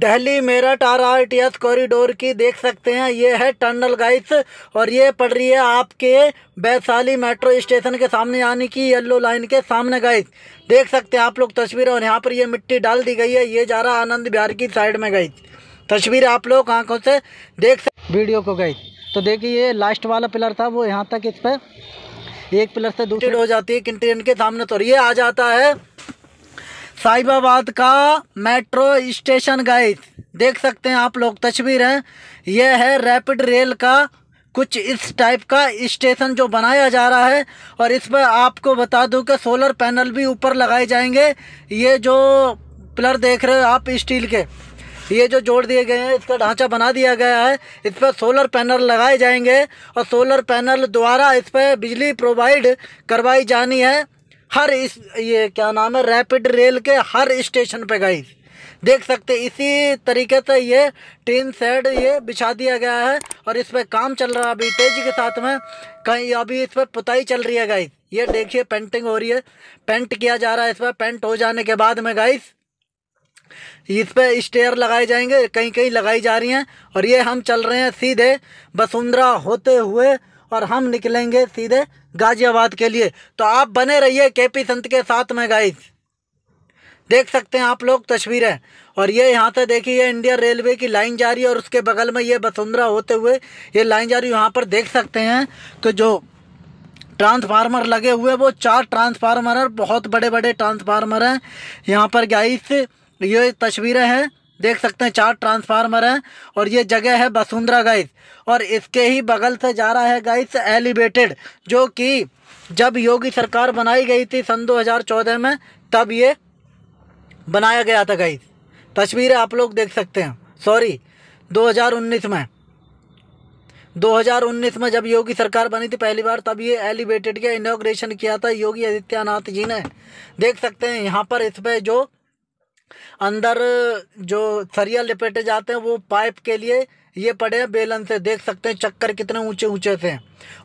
Delhi Meerut R R T S corridor की देख सकते हैं ये है टनल गाइस और ये पड़ रही है आपके वैशाली मेट्रो स्टेशन के सामने यानी कि येलो लाइन के सामने गाइस देख सकते हैं आप लोग तस्वीर और यहाँ पर ये मिट्टी डाल दी गई है ये जा रहा आनंद बिहार की साइड में गाइस तस्वीर आप लोग आंखों से देख सक वीडियो को गाइस तो देखिए ये लास्ट वाला पिलर था वो यहाँ तक इस पर एक पिलर से दूसरी हो जाती है ट्रेन के सामने तो ये आ जाता है साहिबाबाद का मेट्रो स्टेशन गए देख सकते हैं आप लोग तस्वीर हैं यह है रैपिड रेल का कुछ इस टाइप का स्टेशन जो बनाया जा रहा है और इस पर आपको बता दूं कि सोलर पैनल भी ऊपर लगाए जाएंगे ये जो पिलर देख रहे हो आप स्टील के ये जो जोड़ दिए गए हैं इसका ढांचा बना दिया गया है इस पर सोलर पैनल लगाए जाएंगे और सोलर पैनल द्वारा इस पर बिजली प्रोवाइड करवाई जानी है हर इस ये क्या नाम है रैपिड रेल के हर स्टेशन पे गई देख सकते इसी तरीके से ये टीन सेड ये बिछा दिया गया है और इस पर काम चल रहा है अभी तेजी के साथ में कहीं अभी इस पर पुताई चल रही है गाइस ये देखिए पेंटिंग हो रही है पेंट किया जा रहा है इस पर पेंट हो जाने के बाद में गाइस इस पर स्टेयर लगाए जाएंगे कहीं कहीं लगाई जा रही हैं और ये हम चल रहे हैं सीधे वसुंधरा होते हुए और हम निकलेंगे सीधे गाजियाबाद के लिए तो आप बने रहिए के पी संत के साथ में गाइस देख सकते हैं आप लोग तस्वीरें और ये यहाँ से देखिए इंडिया रेलवे की लाइन जा रही है और उसके बगल में ये वसुंधरा होते हुए ये लाइन जा रही है यहाँ पर देख सकते हैं कि जो ट्रांसफार्मर लगे हुए वो चार ट्रांसफार्मर हैं बहुत बड़े बड़े ट्रांसफार्मर हैं यहाँ पर गाइस ये तस्वीरें हैं देख सकते हैं चार ट्रांसफार्मर हैं और ये जगह है वसुंधरा गाइस और इसके ही बगल से जा रहा है गाइस एलिवेटेड जो कि जब योगी सरकार बनाई गई थी सन 2014 में तब ये बनाया गया था गाइस तस्वीरें आप लोग देख सकते हैं सॉरी 2019 में 2019 में जब योगी सरकार बनी थी पहली बार तब ये एलिवेटेड का इनोग्रेशन किया था योगी आदित्यनाथ जी ने देख सकते हैं यहाँ पर इस पर जो अंदर जो सरिया लपेटे जाते हैं वो पाइप के लिए ये पड़े हैं बेलन से देख सकते हैं चक्कर कितने ऊंचे ऊंचे से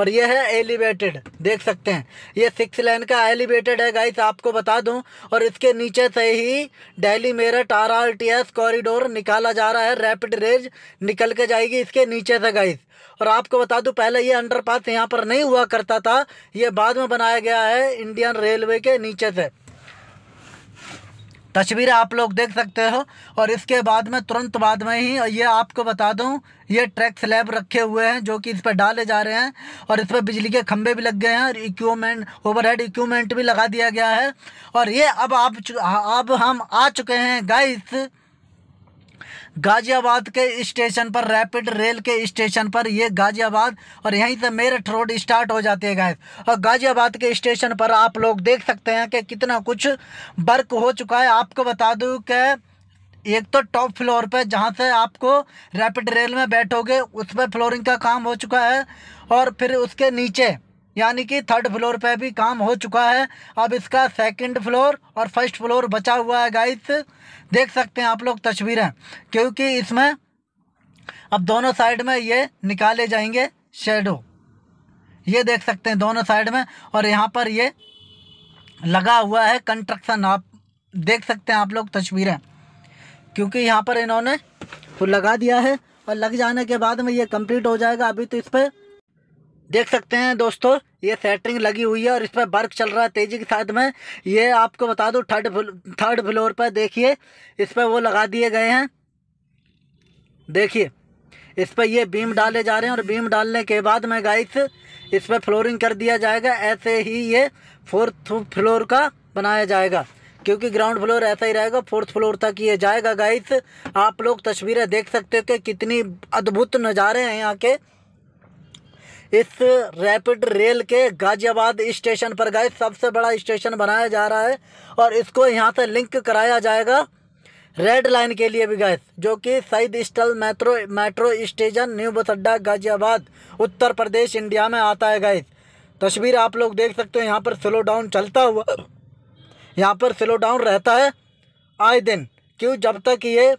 और ये है एलिवेटेड देख सकते हैं ये सिक्स लाइन का एलिवेटेड है गाइस आपको बता दूं और इसके नीचे से ही Delhi Meerut R R T S corridor निकाला जा रहा है रैपिड रेज निकल के जाएगी इसके नीचे से गाइस और आपको बता दूं पहले ये अंडरपास यहाँ पर नहीं हुआ करता था ये बाद में बनाया गया है इंडियन रेलवे के नीचे से तस्वीरें आप लोग देख सकते हो और इसके बाद में तुरंत बाद में ही ये आपको बता दूं ये ट्रैक स्लैब रखे हुए हैं जो कि इस पर डाले जा रहे हैं और इस पर बिजली के खंभे भी लग गए हैं और इक्वमेंट ओवरहेड इक्वमेंट भी लगा दिया गया है और ये अब आप अब हम आ चुके हैं गाइस गाजियाबाद के स्टेशन पर रैपिड रेल के स्टेशन पर ये गाजियाबाद और यहीं से मेरठ रोड स्टार्ट हो जाती है गैस और गाजियाबाद के स्टेशन पर आप लोग देख सकते हैं कि कितना कुछ वर्क हो चुका है आपको बता दूँ कि एक तो टॉप फ्लोर पर जहाँ से आपको रैपिड रेल में बैठोगे उस पर फ्लोरिंग का काम हो चुका है और फिर उसके नीचे यानी कि थर्ड फ्लोर पे भी काम हो चुका है अब इसका सेकंड फ्लोर और फर्स्ट फ्लोर बचा हुआ है गाइस देख सकते हैं आप लोग तस्वीरें क्योंकि इसमें अब दोनों साइड में ये निकाले जाएंगे शेडो ये देख सकते हैं दोनों साइड में और यहाँ पर ये लगा हुआ है कंस्ट्रक्शन आप देख सकते हैं आप लोग तस्वीरें क्योंकि यहाँ पर इन्होंने लगा दिया है और लग जाने के बाद में ये कंप्लीट हो जाएगा अभी तो इस पर देख सकते हैं दोस्तों ये सेटरिंग लगी हुई है और इस पर वर्क चल रहा है तेज़ी के साथ में ये आपको बता दूँ थर्ड थर्ड फ्लोर पर देखिए इस पर वो लगा दिए गए हैं देखिए इस पर ये बीम डाले जा रहे हैं और बीम डालने के बाद में गाइस इस पर फ्लोरिंग कर दिया जाएगा ऐसे ही ये फोर्थ फ्लोर का बनाया जाएगा क्योंकि ग्राउंड फ्लोर ऐसा ही रहेगा फोर्थ फ्लोर तक ये जाएगा गाइस आप लोग तस्वीरें देख सकते हो कि कितनी अद्भुत नज़ारे हैं यहाँ के इस रैपिड रेल के गाजियाबाद स्टेशन पर गए सबसे बड़ा स्टेशन बनाया जा रहा है और इसको यहाँ से लिंक कराया जाएगा रेड लाइन के लिए भी गैस जो कि सईद स्टल metro metro station new bus अड्डा गाजियाबाद उत्तर प्रदेश इंडिया में आता है गैस तस्वीर आप लोग देख सकते हो यहाँ पर स्लो डाउन चलता हुआ यहाँ पर स्लो डाउन रहता है आए दिन क्यों जब तक ये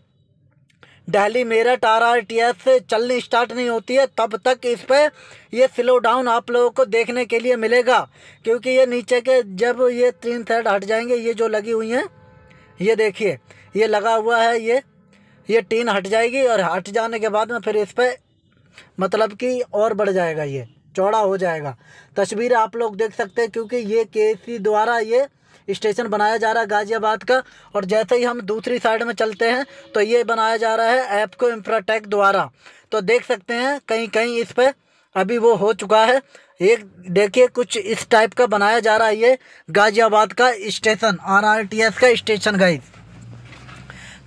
Delhi Meerut R R T S से चलनी स्टार्ट नहीं होती है तब तक इस पर ये स्लो डाउन आप लोगों को देखने के लिए मिलेगा क्योंकि ये नीचे के जब ये तीन थर्ड हट जाएंगे ये जो लगी हुई हैं ये देखिए ये लगा हुआ है ये ये टीन हट जाएगी और हट जाने के बाद में फिर इस पर मतलब कि और बढ़ जाएगा ये चौड़ा हो जाएगा तस्वीर आप लोग देख सकते हैं क्योंकि ये के द्वारा ये स्टेशन बनाया जा रहा है गाज़ियाबाद का और जैसे ही हम दूसरी साइड में चलते हैं तो ये बनाया जा रहा है ऐप को इंफ्राटेक द्वारा तो देख सकते हैं कहीं कहीं इस पर अभी वो हो चुका है एक देखिए कुछ इस टाइप का बनाया जा रहा है ये गाज़ियाबाद का स्टेशन आरआरटीएस का स्टेशन गई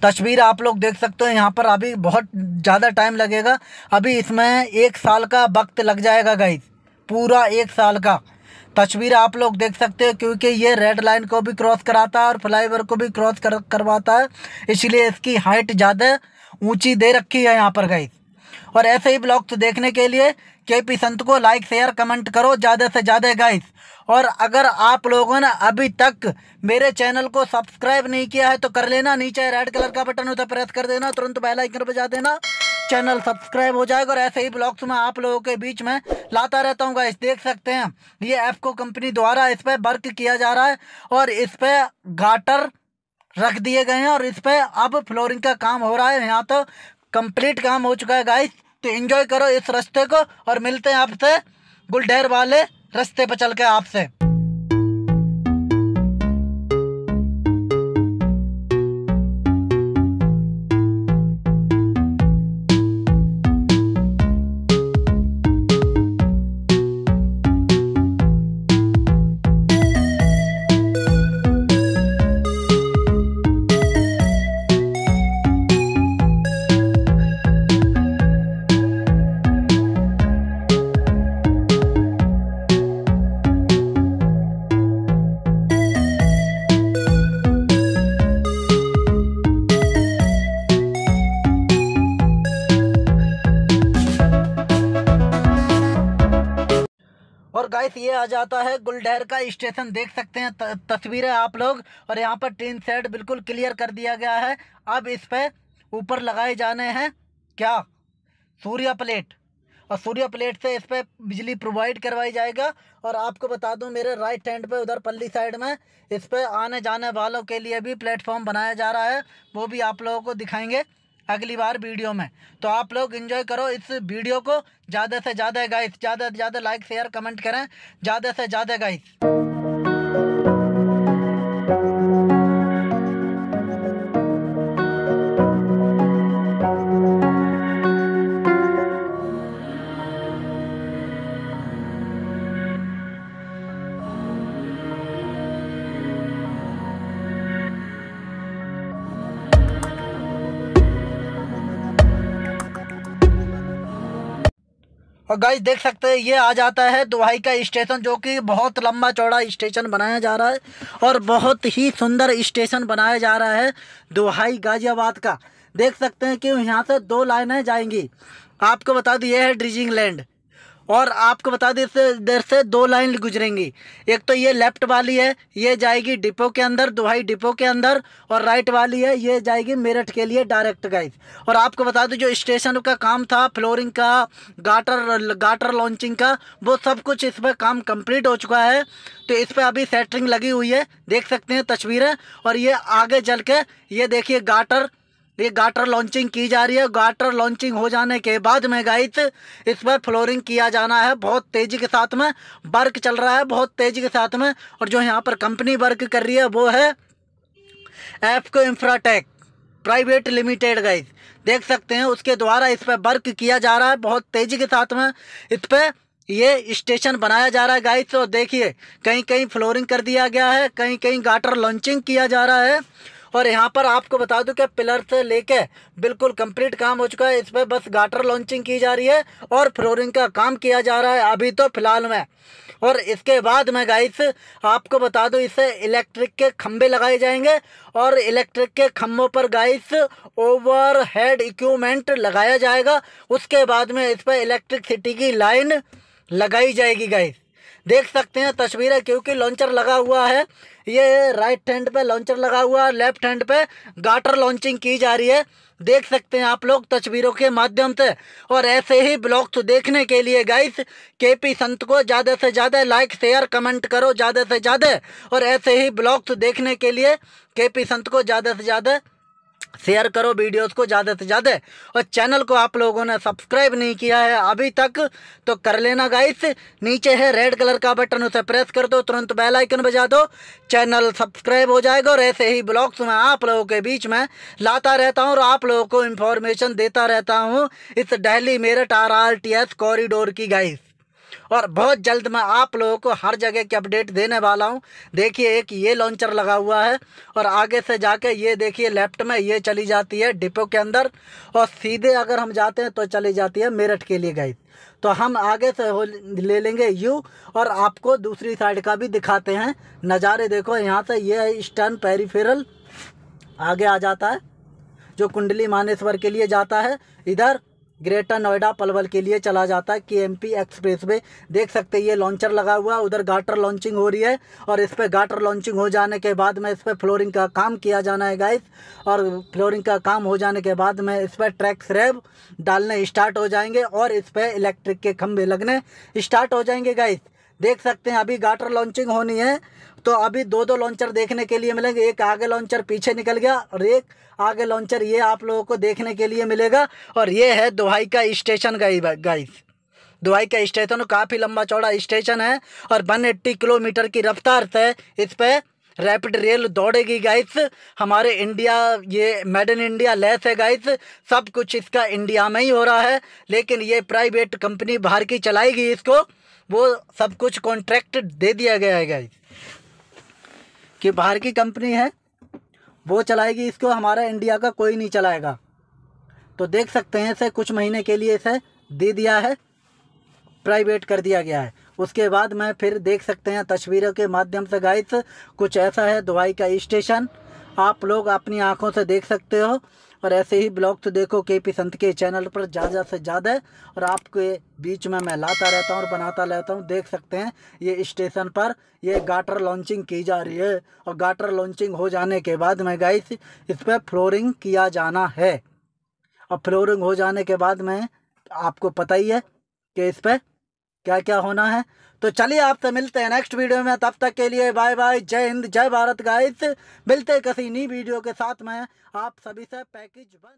तस्वीर आप लोग देख सकते हो यहाँ पर अभी बहुत ज़्यादा टाइम लगेगा अभी इसमें एक साल का वक्त लग जाएगा गई पूरा एक साल का तस्वीर आप लोग देख सकते हो क्योंकि ये रेड लाइन को भी क्रॉस कराता है और फ्लाई को भी क्रॉस कर करवाता है इसलिए इसकी हाइट ज़्यादा ऊंची दे रखी है यहाँ पर गई और ऐसे ही ब्लॉग्स देखने के लिए के पी संत को लाइक शेयर कमेंट करो ज़्यादा से ज़्यादा गाइस और अगर आप लोगों ने अभी तक मेरे चैनल को सब्सक्राइब नहीं किया है तो कर लेना नीचे रेड कलर का बटन होता प्रेस कर देना तुरंत बेल आइकन पर जा देना चैनल सब्सक्राइब हो जाएगा और ऐसे ही ब्लॉग्स में आप लोगों के बीच में लाता रहता हूँ गाइस देख सकते हैं ये एफको कंपनी द्वारा इस पर वर्क किया जा रहा है और इस पर गाटर रख दिए गए हैं और इस पर अब फ्लोरिंग का काम हो रहा है यहाँ तो कंप्लीट काम हो चुका है गाइस तो इन्जॉय करो इस रास्ते को और मिलते हैं आपसे गुलडेर वाले रास्ते पर चल के आपसे गाइस ये आ जाता है गुलडहर का स्टेशन देख सकते हैं तस्वीरें आप लोग और यहाँ पर ट्रेन सेट बिल्कुल क्लियर कर दिया गया है अब इस पर ऊपर लगाए जाने हैं क्या सूर्या प्लेट और सूर्या प्लेट से इस पर बिजली प्रोवाइड करवाई जाएगा और आपको बता दूं मेरे राइट हैंड पे उधर पल्ली साइड में इस पर आने जाने वालों के लिए भी प्लेटफॉर्म बनाया जा रहा है वो भी आप लोगों को दिखाएंगे अगली बार वीडियो में तो आप लोग इन्जॉय करो इस वीडियो को ज़्यादा से ज़्यादा गाइस ज़्यादा से ज़्यादा लाइक शेयर कमेंट करें ज़्यादा से ज़्यादा गाइस और गाइस देख सकते हैं ये आ जाता है दुहाई का स्टेशन जो कि बहुत लंबा चौड़ा स्टेशन बनाया जा रहा है और बहुत ही सुंदर स्टेशन बनाया जा रहा है दुहाई गाजियाबाद का देख सकते हैं कि यहाँ से दो लाइनें जाएंगी आपको बता दी ये है ड्रीजिंग लैंड और आपको बता देते इधर से दो लाइन गुजरेंगी एक तो ये लेफ्ट वाली है ये जाएगी डिपो के अंदर दुहाई डिपो के अंदर और राइट वाली है ये जाएगी मेरठ के लिए डायरेक्ट गाइस और आपको बता दूँ जो स्टेशन का काम था फ्लोरिंग का गाटर गाटर लॉन्चिंग का वो सब कुछ इस पर काम कंप्लीट हो चुका है तो इस पर अभी सेटरिंग लगी हुई है देख सकते हैं तस्वीरें और ये आगे चल के ये देखिए गाटर ये गाटर लॉन्चिंग की जा रही है गाटर लॉन्चिंग हो जाने के बाद में गाइस इस पर फ्लोरिंग किया जाना है बहुत तेज़ी के साथ में वर्क चल रहा है बहुत तेज़ी के साथ में और जो यहाँ पर कंपनी वर्क कर रही है वो है एफको इंफ्राटेक प्राइवेट लिमिटेड गाइस देख सकते हैं उसके द्वारा इस पर वर्क किया जा रहा है बहुत तेज़ी के साथ में इस पर ये स्टेशन बनाया जा रहा है गाइस और देखिए कहीं कहीं फ्लोरिंग कर दिया गया है कहीं कहीं गाटर लॉन्चिंग किया जा रहा है और यहाँ पर आपको बता दूँ कि पिलर से लेके बिल्कुल कंप्लीट काम हो चुका है इस पर बस गाटर लॉन्चिंग की जा रही है और फ्लोरिंग का काम किया जा रहा है अभी तो फिलहाल में और इसके बाद मैं गाइस आपको बता दूँ इसे इलेक्ट्रिक के खम्भे लगाए जाएंगे और इलेक्ट्रिक के खम्भों पर गाइस ओवर हेड इक्विपमेंट लगाया जाएगा उसके बाद में इस पर इलेक्ट्रिकसिटी की लाइन लगाई जाएगी गाइस देख सकते हैं तस्वीरें क्योंकि लॉन्चर लगा हुआ है ये राइट हैंड पे लॉन्चर लगा हुआ है लेफ्ट हैंड पे गाटर लॉन्चिंग की जा रही है देख सकते हैं आप लोग तस्वीरों के माध्यम से और ऐसे ही ब्लॉग्स देखने के लिए गाइस के पी संत को ज़्यादा से ज़्यादा लाइक शेयर कमेंट करो ज़्यादा से ज़्यादा और ऐसे ही ब्लॉग्स देखने के लिए के पी संत को ज़्यादा से ज़्यादा शेयर करो वीडियोस को ज़्यादा से ज़्यादा और चैनल को आप लोगों ने सब्सक्राइब नहीं किया है अभी तक तो कर लेना गाइस नीचे है रेड कलर का बटन उसे प्रेस कर दो तुरंत बेल आइकन बजा दो चैनल सब्सक्राइब हो जाएगा और ऐसे ही ब्लॉग्स में आप लोगों के बीच में लाता रहता हूँ और आप लोगों को इन्फॉर्मेशन देता रहता हूँ इस daily Meerut R R T S corridor की गाइस और बहुत जल्द मैं आप लोगों को हर जगह की अपडेट देने वाला हूँ देखिए एक ये लॉन्चर लगा हुआ है और आगे से जाके ये देखिए लेफ्ट में ये चली जाती है डिपो के अंदर और सीधे अगर हम जाते हैं तो चली जाती है मेरठ के लिए गई तो हम आगे से हो ले लेंगे यू और आपको दूसरी साइड का भी दिखाते हैं नज़ारे देखो यहाँ से ये स्टर्न पेरीफेरल आगे आ जाता है जो कुंडली मानेश्वर के लिए जाता है इधर ग्रेटर नोएडा पलवल के लिए चला जाता है केएमपी एक्सप्रेस वे देख सकते हैं ये लॉन्चर लगा हुआ है उधर गाटर लॉन्चिंग हो रही है और इस पर गाटर लॉन्चिंग हो जाने के बाद में इस पर फ्लोरिंग का काम किया जाना है गाइस और फ्लोरिंग का काम हो जाने के बाद में इस पर ट्रैक स्रैब डालने स्टार्ट हो जाएंगे और इस पर इलेक्ट्रिक के खम्भे लगने स्टार्ट हो जाएंगे गाइस देख सकते हैं अभी गाटर लॉन्चिंग होनी है तो अभी दो दो लॉन्चर देखने के लिए मिलेंगे एक आगे लॉन्चर पीछे निकल गया और एक आगे लॉन्चर ये आप लोगों को देखने के लिए मिलेगा और ये है दुहाई का स्टेशन का गाइस दुहाई का स्टेशन काफ़ी लंबा चौड़ा स्टेशन है और वन किलोमीटर की रफ्तार से इस पर रैपिड रेल दौड़ेगी गाइस हमारे इंडिया ये मेड इन इंडिया लेस है गाइस सब कुछ इसका इंडिया में ही हो रहा है लेकिन ये प्राइवेट कंपनी बाहर की चलाएगी इसको वो सब कुछ कॉन्ट्रैक्ट दे दिया गया है गाइस कि बाहर की कंपनी है वो चलाएगी इसको हमारा इंडिया का कोई नहीं चलाएगा तो देख सकते हैं इसे कुछ महीने के लिए इसे दे दिया है प्राइवेट कर दिया गया है उसके बाद मैं फिर देख सकते हैं तस्वीरों के माध्यम से गाइस कुछ ऐसा है दवाई का स्टेशन आप लोग अपनी आंखों से देख सकते हो और ऐसे ही ब्लॉग तो देखो के पी संत के चैनल पर ज़्यादा से ज़्यादा और आपके बीच में मैं लाता रहता हूँ और बनाता रहता हूँ देख सकते हैं ये स्टेशन पर ये गाटर लॉन्चिंग की जा रही है और गाटर लॉन्चिंग हो जाने के बाद मैं गई इस पर फ्लोरिंग किया जाना है और फ्लोरिंग हो जाने के बाद मैं आपको पता ही है कि इस पर क्या क्या होना है तो चलिए आपसे तो मिलते हैं नेक्स्ट वीडियो में तब तक के लिए बाय बाय जय हिंद जय भारत गाइस मिलते किसी नई वीडियो के साथ में आप सभी से पैकेज बंद